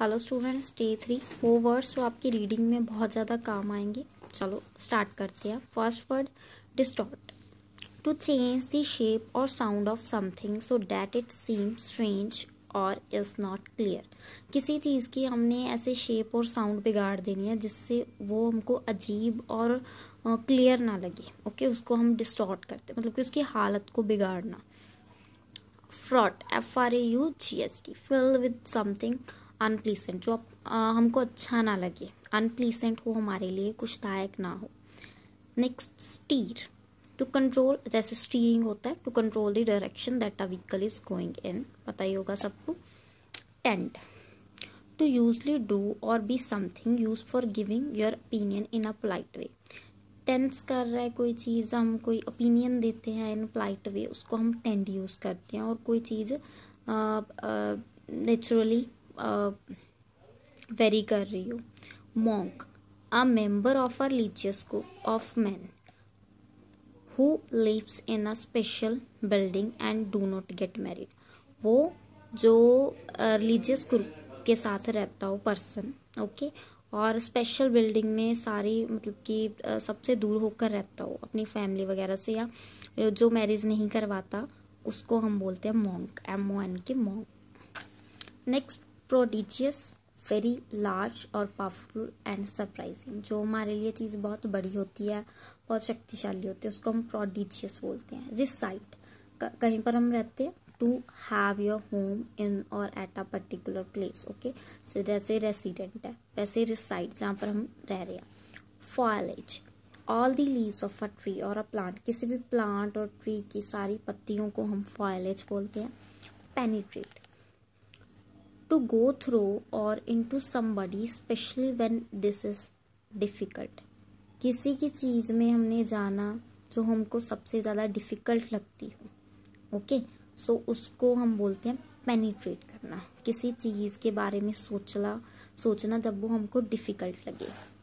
hello students day three वो words जो आपकी रीडिंग में बहुत ज़्यादा काम आएंगे चलो स्टार्ट करते हैं first word distort to change the shape और sound of something so that it seem strange और इज़ नॉट क्लियर किसी चीज़ की हमने ऐसे शेप और साउंड बिगाड़ देनी है जिससे वो हमको अजीब और क्लियर ना लगे ओके उसको हम डिस्टॉर्ट करते मतलब कि उसकी हालत को बिगाड़ना fraught F R A U G H T fill with something unpleasant जो आ, हमको अच्छा ना लगे अनप्लीसेंट हो हमारे लिए कुछ दायक ना हो नेक्स्ट स्टीर टू कंट्रोल जैसे स्टीरिंग होता है to control the direction that a vehicle is going in पता ही होगा सबको टेंट टू यूजली डू और be something use for giving your opinion in a polite way tense कर रहा है कोई चीज़ हम कोई ओपिनियन देते हैं इन पोलाइट वे उसको हम टेंट यूज़ करते हैं और कोई चीज़ नेचुरली वेरी कर रही हूँ monk a member of a religious group of man who lives in a special building and do not get married वो जो रिलीजियस ग्रुप के साथ रहता हो पर्सन ओके और स्पेशल बिल्डिंग में सारी मतलब कि सबसे दूर होकर रहता हो अपनी फैमिली वगैरह से या जो मैरिज नहीं करवाता उसको हम बोलते हैं monk M O N K monk next prodigious very large और पावरफुल एंड सरप्राइजिंग जो हमारे लिए चीज़ बहुत बड़ी होती है बहुत शक्तिशाली होती है उसको हम प्रोडिजियस बोलते हैं साइट कहीं पर हम रहते हैं to have your home in और at a particular place okay जैसे रेसिडेंट है वैसे रिसाइड जहाँ पर हम रह रहे हैं foliage all the leaves of a tree और अ प्लांट किसी भी प्लांट और ट्री की सारी पत्तियों को हम फॉलेज बोलते हैं penetrate to go through or into somebody especially when this is difficult किसी की चीज़ में हमने जाना जो हमको सबसे ज़्यादा डिफ़िकल्ट लगती हो ओके सो उसको हम बोलते हैं पेनिट्रेट करना किसी चीज़ के बारे में सोचना सोचना जब वो हमको डिफ़िकल्ट लगे